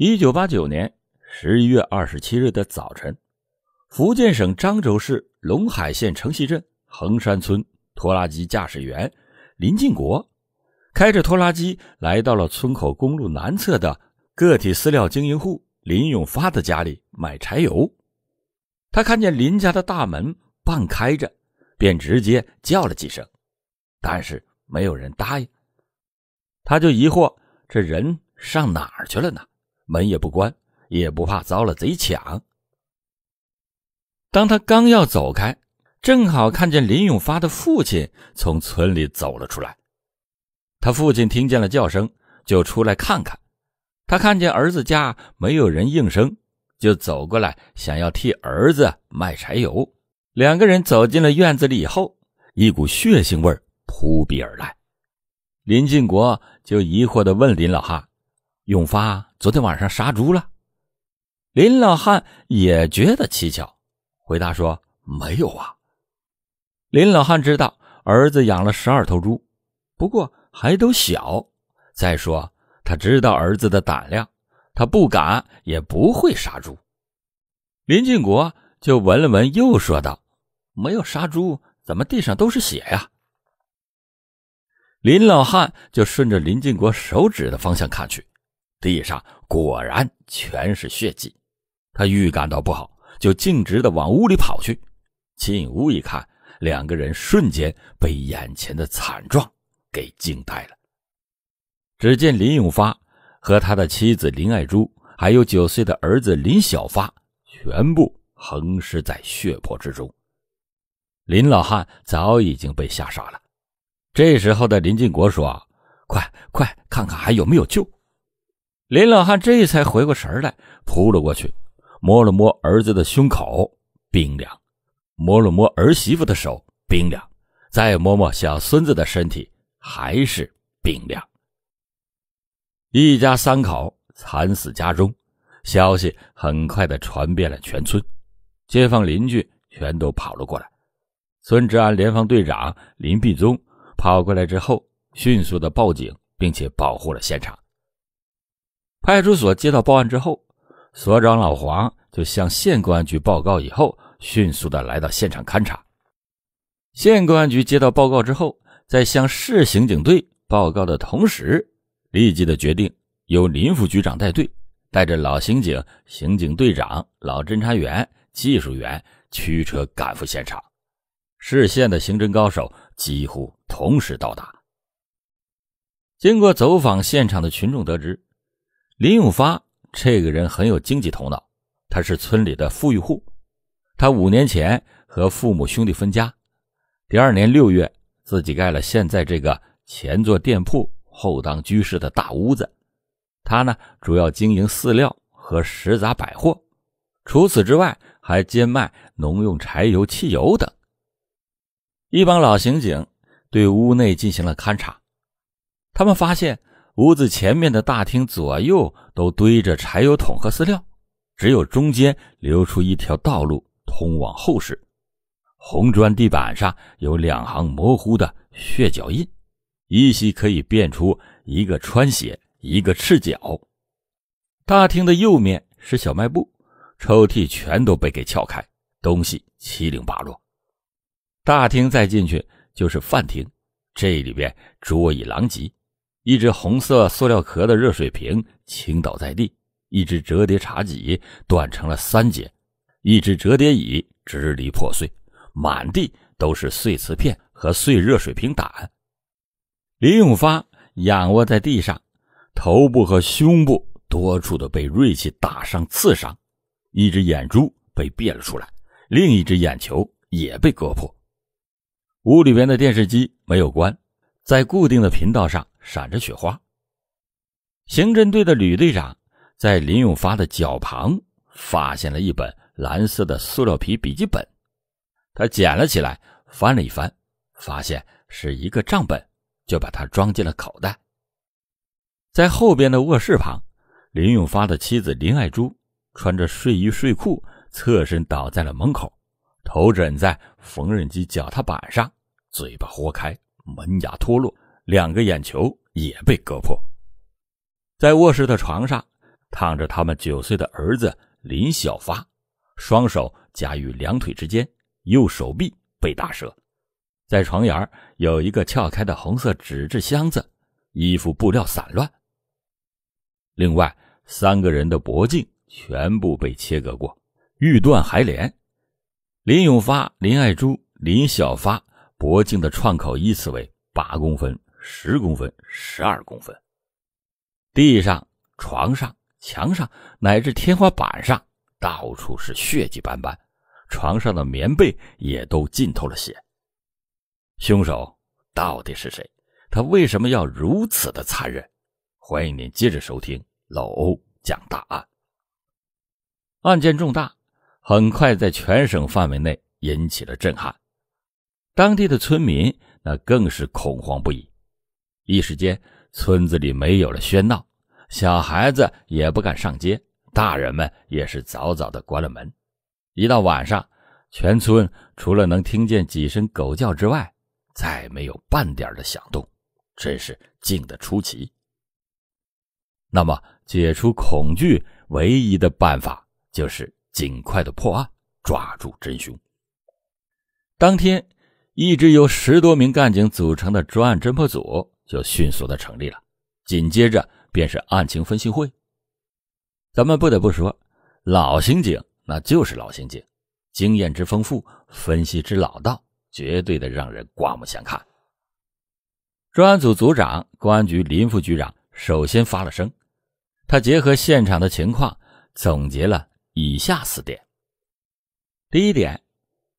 一九八九年十一月二十七日的早晨，福建省漳州市龙海县城西镇横山村拖拉机驾驶员林进国，开着拖拉机来到了村口公路南侧的个体饲料经营户林永发的家里买柴油。他看见林家的大门半开着，便直接叫了几声，但是没有人答应。他就疑惑：这人上哪儿去了呢？门也不关，也不怕遭了贼抢。当他刚要走开，正好看见林永发的父亲从村里走了出来。他父亲听见了叫声，就出来看看。他看见儿子家没有人应声，就走过来想要替儿子卖柴油。两个人走进了院子里以后，一股血腥味扑鼻而来。林晋国就疑惑的问林老汉：“永发？”昨天晚上杀猪了，林老汉也觉得蹊跷，回答说：“没有啊。”林老汉知道儿子养了十二头猪，不过还都小。再说他知道儿子的胆量，他不敢也不会杀猪。林建国就闻了闻，又说道：“没有杀猪，怎么地上都是血呀？”林老汉就顺着林建国手指的方向看去。地上果然全是血迹，他预感到不好，就径直的往屋里跑去。进屋一看，两个人瞬间被眼前的惨状给惊呆了。只见林永发和他的妻子林爱珠，还有九岁的儿子林小发，全部横尸在血泊之中。林老汉早已经被吓傻了。这时候的林建国说：“快快看看还有没有救！”林老汉这才回过神来，扑了过去，摸了摸儿子的胸口，冰凉；摸了摸儿媳妇的手，冰凉；再摸摸小孙子的身体，还是冰凉。一家三口惨死家中，消息很快的传遍了全村，街坊邻居全都跑了过来。村治安联防队长林必忠跑过来之后，迅速的报警，并且保护了现场。派出所接到报案之后，所长老黄就向县公安局报告，以后迅速的来到现场勘查。县公安局接到报告之后，在向市刑警队报告的同时，立即的决定由林副局长带队，带着老刑警、刑警队长、老侦查员、技术员，驱车赶赴现场。市县的刑侦高手几乎同时到达。经过走访，现场的群众得知。林永发这个人很有经济头脑，他是村里的富裕户。他五年前和父母兄弟分家，第二年六月自己盖了现在这个前做店铺、后当居室的大屋子。他呢，主要经营饲料和食杂百货，除此之外还兼卖农用柴油、汽油等。一帮老刑警对屋内进行了勘查，他们发现。屋子前面的大厅左右都堆着柴油桶和饲料，只有中间留出一条道路通往后室。红砖地板上有两行模糊的血脚印，依稀可以辨出一个穿鞋，一个赤脚。大厅的右面是小卖部，抽屉全都被给撬开，东西七零八落。大厅再进去就是饭厅，这里边桌椅狼藉。一只红色塑料壳的热水瓶倾倒在地，一只折叠茶几断成了三截，一只折叠椅支离破碎，满地都是碎瓷片和碎热水瓶胆。李永发仰卧在地上，头部和胸部多处的被锐器打伤刺伤，一只眼珠被别了出来，另一只眼球也被割破。屋里边的电视机没有关，在固定的频道上。闪着雪花。刑侦队的吕队长在林永发的脚旁发现了一本蓝色的塑料皮笔记本，他捡了起来，翻了一翻，发现是一个账本，就把它装进了口袋。在后边的卧室旁，林永发的妻子林爱珠穿着睡衣睡裤，侧身倒在了门口，头枕在缝纫机脚踏板上，嘴巴豁开，门牙脱落。两个眼球也被割破，在卧室的床上躺着他们九岁的儿子林小发，双手夹于两腿之间，右手臂被打折。在床沿有一个撬开的红色纸质箱子，衣服布料散乱。另外三个人的脖颈全部被切割过，欲断还连。林永发、林爱珠、林小发脖颈的创口依次为八公分。十公分、十二公分，地上、床上、墙上，乃至天花板上，到处是血迹斑斑。床上的棉被也都浸透了血。凶手到底是谁？他为什么要如此的残忍？欢迎您接着收听老欧讲大案。案件重大，很快在全省范围内引起了震撼，当地的村民那更是恐慌不已。一时间，村子里没有了喧闹，小孩子也不敢上街，大人们也是早早的关了门。一到晚上，全村除了能听见几声狗叫之外，再没有半点的响动，真是静得出奇。那么，解除恐惧唯一的办法就是尽快的破案，抓住真凶。当天，一直由十多名干警组成的专案侦破组。就迅速的成立了，紧接着便是案情分析会。咱们不得不说，老刑警那就是老刑警，经验之丰富，分析之老道，绝对的让人刮目相看。专案组组长公安局林副局长首先发了声，他结合现场的情况，总结了以下四点：第一点，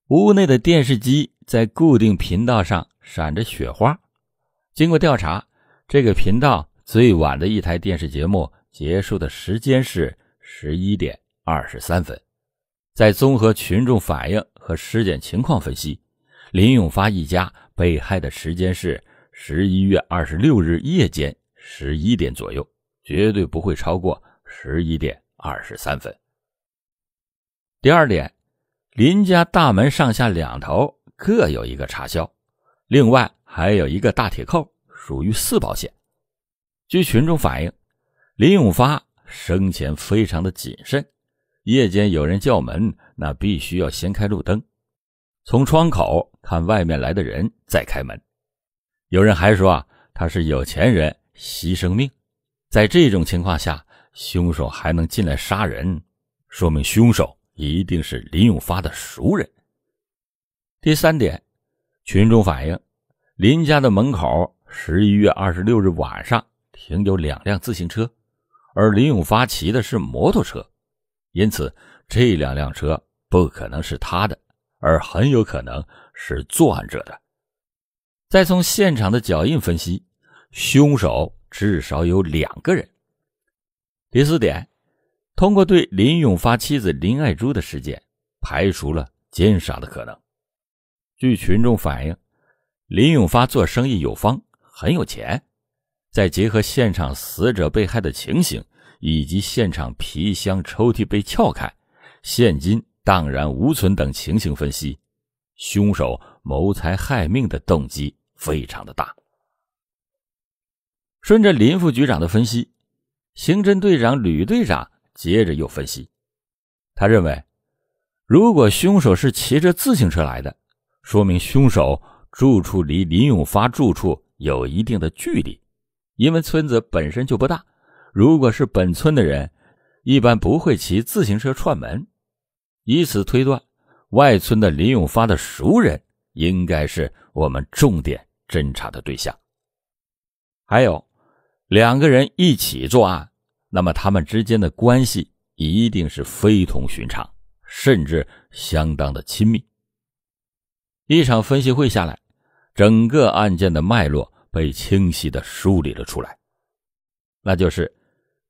屋内的电视机在固定频道上闪着雪花。经过调查，这个频道最晚的一台电视节目结束的时间是十一点二十三分。在综合群众反应和尸检情况分析，林永发一家被害的时间是十一月二十六日夜间十一点左右，绝对不会超过十一点二十三分。第二点，林家大门上下两头各有一个插销，另外。还有一个大铁扣，属于四保险。据群众反映，林永发生前非常的谨慎，夜间有人叫门，那必须要先开路灯，从窗口看外面来的人再开门。有人还说啊，他是有钱人，惜生命。在这种情况下，凶手还能进来杀人，说明凶手一定是林永发的熟人。第三点，群众反映。林家的门口，十一月二十六日晚上停有两辆自行车，而林永发骑的是摩托车，因此这两辆车不可能是他的，而很有可能是作案者的。再从现场的脚印分析，凶手至少有两个人。第四点，通过对林永发妻子林爱珠的尸检，排除了奸杀的可能。据群众反映。林永发做生意有方，很有钱。再结合现场死者被害的情形，以及现场皮箱抽屉被撬开、现金荡然无存等情形分析，凶手谋财害命的动机非常的大。顺着林副局长的分析，刑侦队长吕队长接着又分析，他认为，如果凶手是骑着自行车来的，说明凶手。住处离林永发住处有一定的距离，因为村子本身就不大。如果是本村的人，一般不会骑自行车串门。以此推断，外村的林永发的熟人应该是我们重点侦查的对象。还有，两个人一起作案，那么他们之间的关系一定是非同寻常，甚至相当的亲密。一场分析会下来。整个案件的脉络被清晰的梳理了出来，那就是：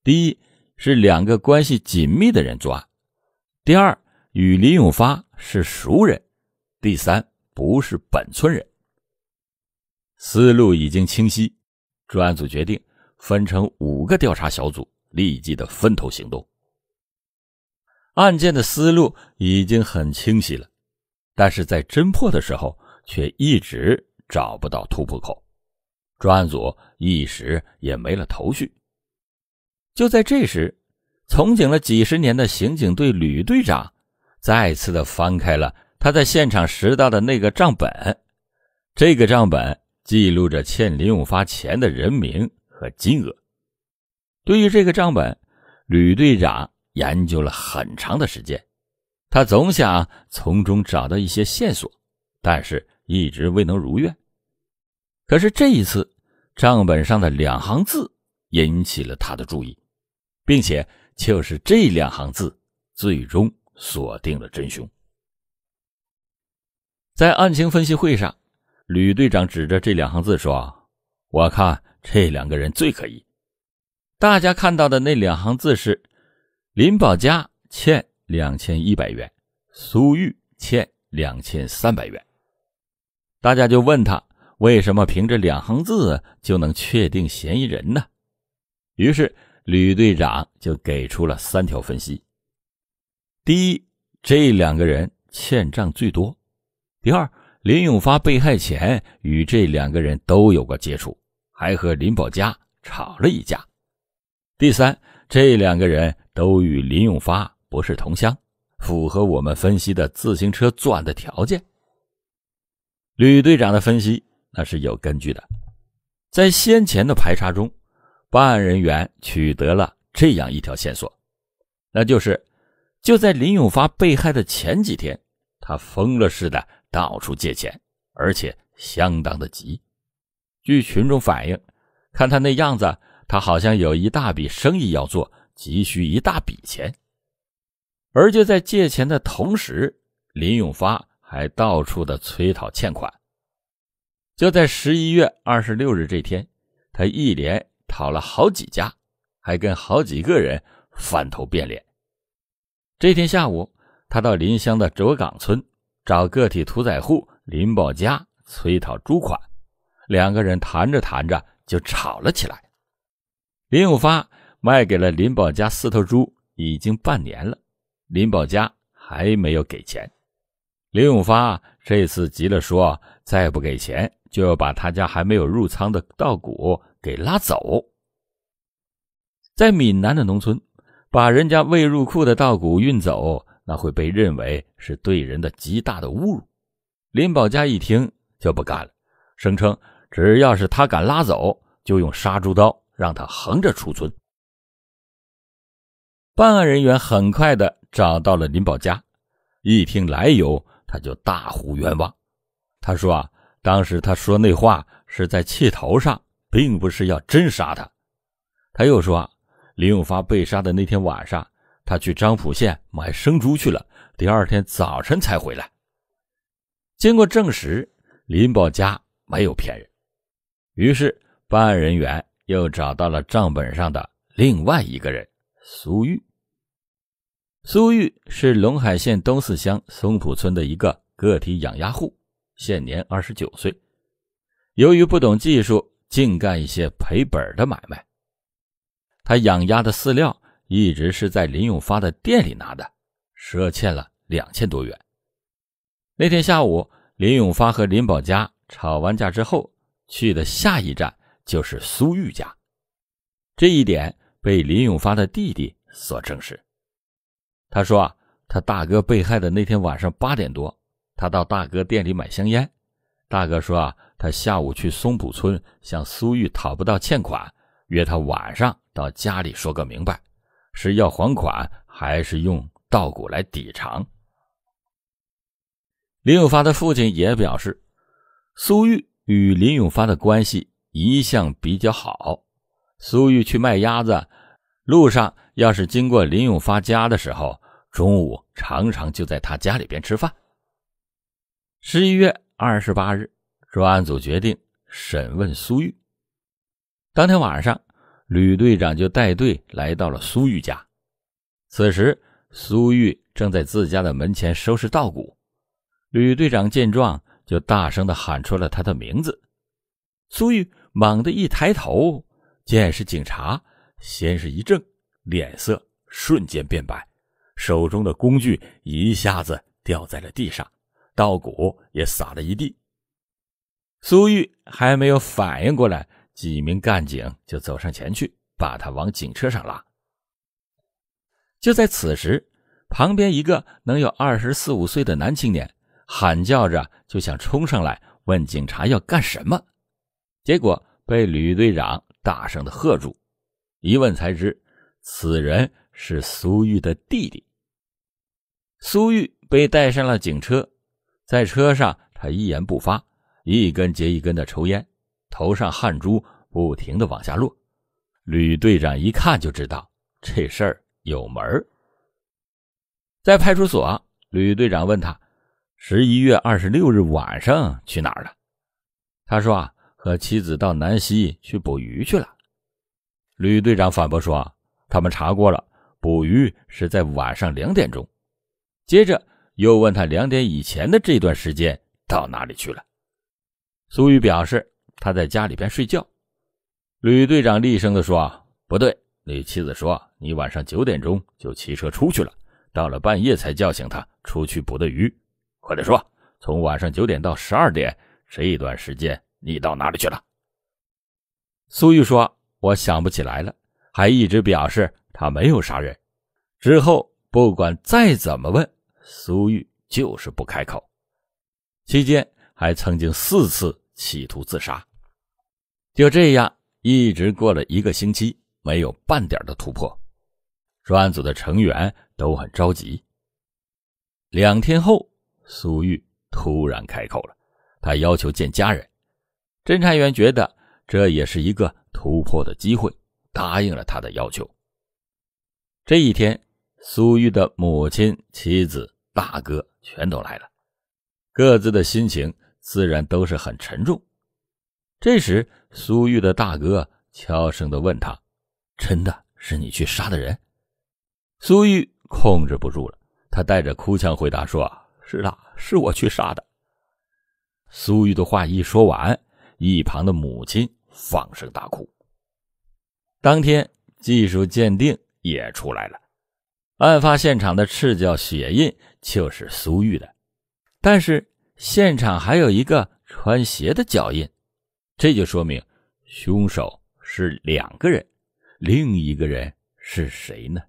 第一是两个关系紧密的人作案；第二与李永发是熟人；第三不是本村人。思路已经清晰，专案组决定分成五个调查小组，立即的分头行动。案件的思路已经很清晰了，但是在侦破的时候却一直。找不到突破口，专案组一时也没了头绪。就在这时，从警了几十年的刑警队吕队长再次的翻开了他在现场拾到的那个账本。这个账本记录着欠林永发钱的人名和金额。对于这个账本，吕队长研究了很长的时间，他总想从中找到一些线索，但是。一直未能如愿，可是这一次，账本上的两行字引起了他的注意，并且就是这两行字，最终锁定了真凶。在案情分析会上，吕队长指着这两行字说：“我看这两个人最可疑。”大家看到的那两行字是：“林宝家欠两千一百元，苏玉欠两千三百元。”大家就问他为什么凭着两行字就能确定嫌疑人呢？于是吕队长就给出了三条分析：第一，这两个人欠账最多；第二，林永发被害前与这两个人都有过接触，还和林宝家吵了一架；第三，这两个人都与林永发不是同乡，符合我们分析的自行车作案的条件。吕队长的分析那是有根据的，在先前的排查中，办案人员取得了这样一条线索，那就是，就在林永发被害的前几天，他疯了似的到处借钱，而且相当的急。据群众反映，看他那样子，他好像有一大笔生意要做，急需一大笔钱。而就在借钱的同时，林永发。还到处的催讨欠款。就在十一月二十六日这天，他一连讨了好几家，还跟好几个人翻头变脸。这天下午，他到邻乡的卓岗村找个体屠宰户林宝家催讨猪款，两个人谈着谈着就吵了起来。林永发卖给了林宝家四头猪已经半年了，林宝家还没有给钱。林永发这次急了，说：“再不给钱，就要把他家还没有入仓的稻谷给拉走。”在闽南的农村，把人家未入库的稻谷运走，那会被认为是对人的极大的侮辱。林保家一听就不干了，声称：“只要是他敢拉走，就用杀猪刀让他横着出村。”办案人员很快的找到了林保家，一听来由。他就大呼冤枉，他说：“啊，当时他说那话是在气头上，并不是要真杀他。”他又说：“林永发被杀的那天晚上，他去漳浦县买生猪去了，第二天早晨才回来。”经过证实，林宝家没有骗人。于是，办案人员又找到了账本上的另外一个人——苏玉。苏玉是陇海县东四乡松浦村的一个个体养鸭户，现年二十九岁。由于不懂技术，净干一些赔本的买卖。他养鸭的饲料一直是在林永发的店里拿的，赊欠了两千多元。那天下午，林永发和林宝家吵完架之后，去的下一站就是苏玉家。这一点被林永发的弟弟所证实。他说：“啊，他大哥被害的那天晚上八点多，他到大哥店里买香烟。大哥说：‘啊，他下午去松浦村向苏玉讨不到欠款，约他晚上到家里说个明白，是要还款还是用稻谷来抵偿。’林永发的父亲也表示，苏玉与林永发的关系一向比较好，苏玉去卖鸭子。”路上要是经过林永发家的时候，中午常常就在他家里边吃饭。十一月二十八日，专案组决定审问苏玉。当天晚上，吕队长就带队来到了苏玉家。此时，苏玉正在自家的门前收拾稻谷。吕队长见状，就大声的喊出了他的名字。苏玉猛地一抬头，见是警察。先是一怔，脸色瞬间变白，手中的工具一下子掉在了地上，稻谷也撒了一地。苏玉还没有反应过来，几名干警就走上前去，把他往警车上拉。就在此时，旁边一个能有二十四五岁的男青年喊叫着就想冲上来，问警察要干什么，结果被吕队长大声的喝住。一问才知，此人是苏玉的弟弟。苏玉被带上了警车，在车上他一言不发，一根接一根的抽烟，头上汗珠不停的往下落。吕队长一看就知道这事儿有门儿。在派出所，吕队长问他：“十一月二十六日晚上去哪儿了？”他说：“啊，和妻子到南溪去捕鱼去了。”吕队长反驳说：“他们查过了，捕鱼是在晚上两点钟。”接着又问他两点以前的这段时间到哪里去了。苏玉表示他在家里边睡觉。吕队长厉声地说：“不对，你妻子说你晚上九点钟就骑车出去了，到了半夜才叫醒他出去捕的鱼。快点说，从晚上九点到十二点这一段时间你到哪里去了？”苏玉说。我想不起来了，还一直表示他没有杀人。之后不管再怎么问，苏玉就是不开口。期间还曾经四次企图自杀。就这样一直过了一个星期，没有半点的突破。专案组的成员都很着急。两天后，苏玉突然开口了，他要求见家人。侦查员觉得这也是一个。突破的机会，答应了他的要求。这一天，苏玉的母亲、妻子、大哥全都来了，各自的心情自然都是很沉重。这时，苏玉的大哥悄声的问他：“真的是你去杀的人？”苏玉控制不住了，他带着哭腔回答说：“是的，是我去杀的。”苏玉的话一说完，一旁的母亲放声大哭。当天技术鉴定也出来了，案发现场的赤脚血印就是苏玉的，但是现场还有一个穿鞋的脚印，这就说明凶手是两个人，另一个人是谁呢？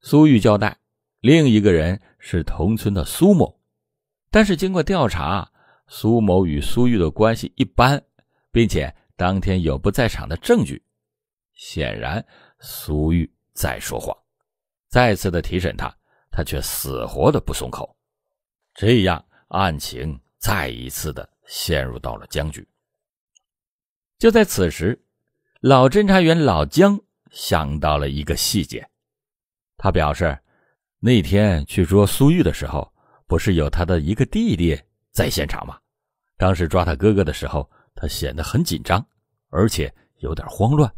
苏玉交代，另一个人是同村的苏某，但是经过调查，苏某与苏玉的关系一般，并且。当天有不在场的证据，显然苏玉在说谎。再次的提审他，他却死活的不松口，这样案情再一次的陷入到了僵局。就在此时，老侦查员老姜想到了一个细节，他表示，那天去捉苏玉的时候，不是有他的一个弟弟在现场吗？当时抓他哥哥的时候。他显得很紧张，而且有点慌乱，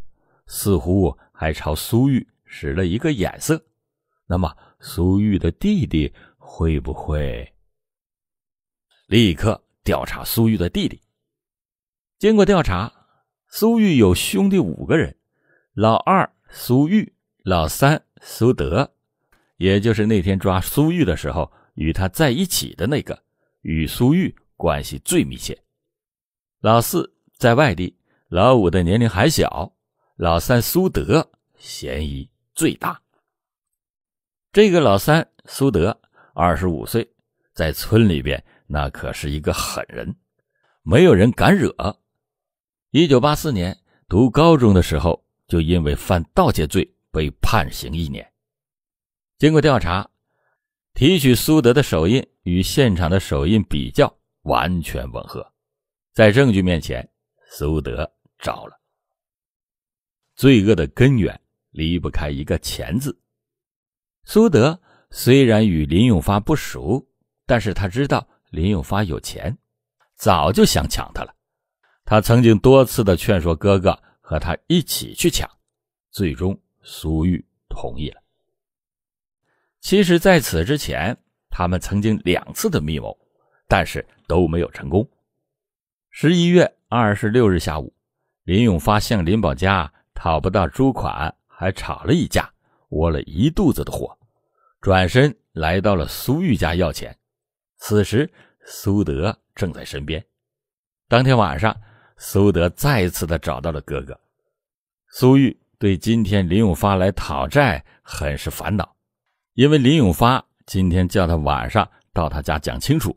似乎还朝苏玉使了一个眼色。那么，苏玉的弟弟会不会立刻调查苏玉的弟弟？经过调查，苏玉有兄弟五个人：老二苏玉，老三苏德，也就是那天抓苏玉的时候与他在一起的那个，与苏玉关系最密切。老四在外地，老五的年龄还小，老三苏德嫌疑最大。这个老三苏德，二十五岁，在村里边那可是一个狠人，没有人敢惹。一九八四年读高中的时候，就因为犯盗窃罪被判刑一年。经过调查，提取苏德的手印与现场的手印比较，完全吻合。在证据面前，苏德找了。罪恶的根源离不开一个“钱”字。苏德虽然与林永发不熟，但是他知道林永发有钱，早就想抢他了。他曾经多次的劝说哥哥和他一起去抢，最终苏玉同意了。其实，在此之前，他们曾经两次的密谋，但是都没有成功。十一月二十六日下午，林永发向林宝家讨不到猪款，还吵了一架，窝了一肚子的火，转身来到了苏玉家要钱。此时，苏德正在身边。当天晚上，苏德再一次的找到了哥哥苏玉，对今天林永发来讨债很是烦恼，因为林永发今天叫他晚上到他家讲清楚，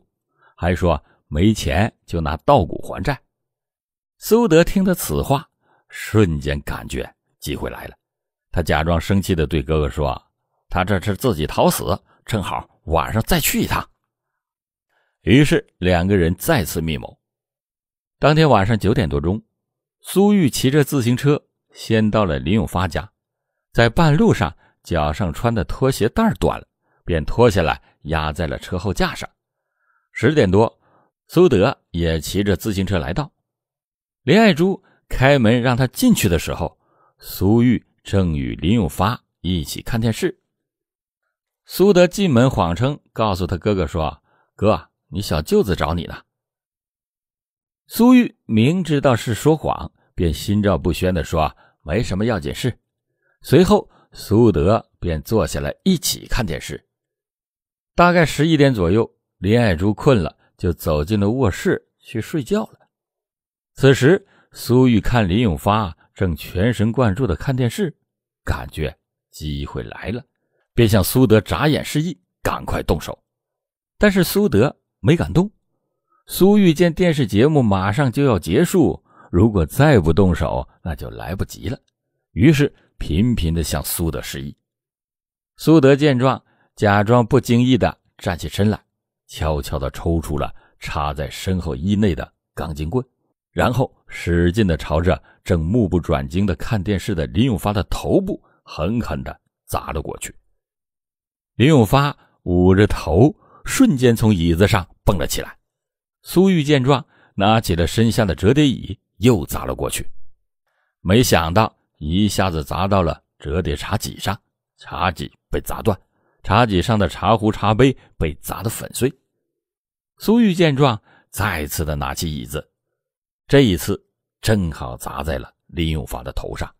还说。没钱就拿稻谷还债。苏德听到此话，瞬间感觉机会来了。他假装生气的对哥哥说：“他这是自己讨死，正好晚上再去一趟。”于是两个人再次密谋。当天晚上九点多钟，苏玉骑着自行车先到了林永发家，在半路上脚上穿的拖鞋带断了，便脱下来压在了车后架上。十点多。苏德也骑着自行车来到，林爱珠开门让他进去的时候，苏玉正与林永发一起看电视。苏德进门，谎称告诉他哥哥说：“哥，你小舅子找你呢。”苏玉明知道是说谎，便心照不宣的说：“没什么要紧事。”随后，苏德便坐下来一起看电视。大概十一点左右，林爱珠困了。就走进了卧室去睡觉了。此时，苏玉看林永发正全神贯注的看电视，感觉机会来了，便向苏德眨眼示意，赶快动手。但是苏德没敢动。苏玉见电视节目马上就要结束，如果再不动手，那就来不及了，于是频频地向苏德示意。苏德见状，假装不经意地站起身来。悄悄地抽出了插在身后衣内的钢筋棍，然后使劲地朝着正目不转睛地看电视的林永发的头部狠狠地砸了过去。林永发捂着头，瞬间从椅子上蹦了起来。苏玉见状，拿起了身下的折叠椅，又砸了过去。没想到一下子砸到了折叠茶几上，茶几被砸断。茶几上的茶壶、茶杯被砸得粉碎。苏玉见状，再次的拿起椅子，这一次正好砸在了林永发的头上。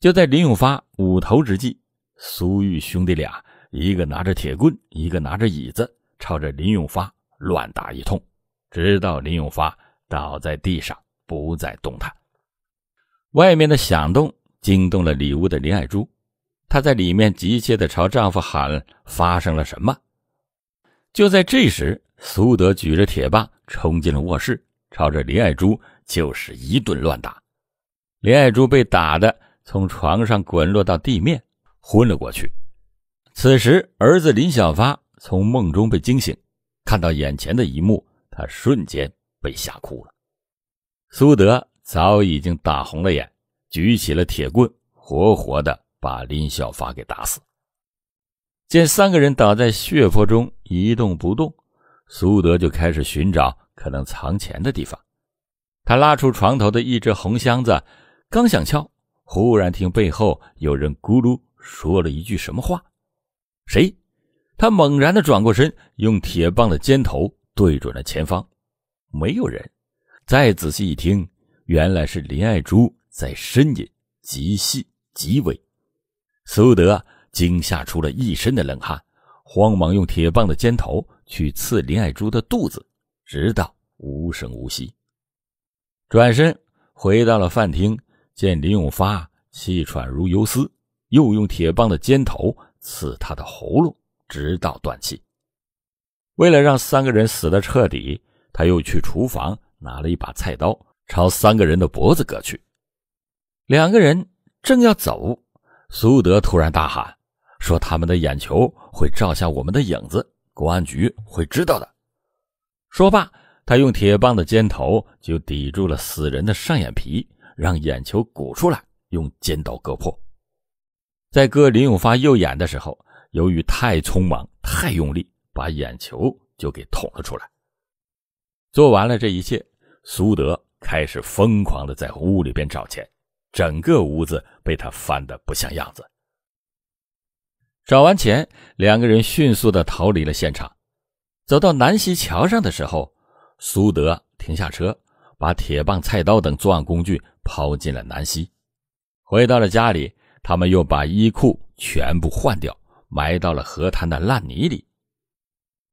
就在林永发捂头之际，苏玉兄弟俩一个拿着铁棍，一个拿着椅子，朝着林永发乱打一通，直到林永发倒在地上不再动弹。外面的响动惊动了里屋的林爱珠。她在里面急切地朝丈夫喊：“发生了什么？”就在这时，苏德举着铁棒冲进了卧室，朝着林爱珠就是一顿乱打。林爱珠被打的从床上滚落到地面，昏了过去。此时，儿子林小发从梦中被惊醒，看到眼前的一幕，他瞬间被吓哭了。苏德早已经打红了眼，举起了铁棍，活活的。把林小发给打死。见三个人倒在血泊中一动不动，苏德就开始寻找可能藏钱的地方。他拉出床头的一只红箱子，刚想敲，忽然听背后有人咕噜说了一句什么话。谁？他猛然的转过身，用铁棒的尖头对准了前方，没有人。再仔细一听，原来是林爱珠在呻吟，极细极微。苏德惊吓出了一身的冷汗，慌忙用铁棒的尖头去刺林爱珠的肚子，直到无声无息。转身回到了饭厅，见林永发气喘如游丝，又用铁棒的尖头刺他的喉咙，直到断气。为了让三个人死得彻底，他又去厨房拿了一把菜刀，朝三个人的脖子割去。两个人正要走。苏德突然大喊：“说他们的眼球会照下我们的影子，公安局会知道的。”说罢，他用铁棒的尖头就抵住了死人的上眼皮，让眼球鼓出来，用尖刀割破。在割林永发右眼的时候，由于太匆忙、太用力，把眼球就给捅了出来。做完了这一切，苏德开始疯狂的在屋里边找钱。整个屋子被他翻得不像样子。找完钱，两个人迅速地逃离了现场。走到南溪桥上的时候，苏德停下车，把铁棒、菜刀等作案工具抛进了南溪。回到了家里，他们又把衣裤全部换掉，埋到了河滩的烂泥里。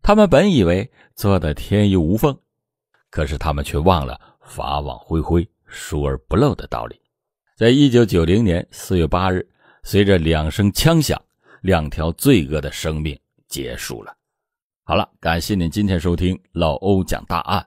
他们本以为做的天衣无缝，可是他们却忘了“法网恢恢，疏而不漏”的道理。在一九九零年四月八日，随着两声枪响，两条罪恶的生命结束了。好了，感谢您今天收听老欧讲大案。